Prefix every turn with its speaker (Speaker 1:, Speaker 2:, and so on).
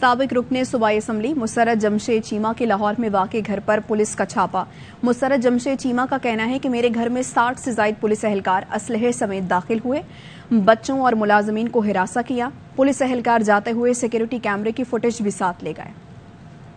Speaker 1: मुस्ताबिक रुकने सूबाई असम्बली मुसरत जमशेद चीमा के लाहौर में वाक़ घर पर पुलिस का छापा मुसरत जमशेद चीमा का कहना है कि मेरे घर में साठ से जायद पुलिस एहलकार असलहे समेत दाखिल हुए बच्चों और मुलाजमीन को हिरासा किया पुलिस एहलकार जाते हुए सिक्योरिटी कैमरे की फुटेज भी साथ ले गए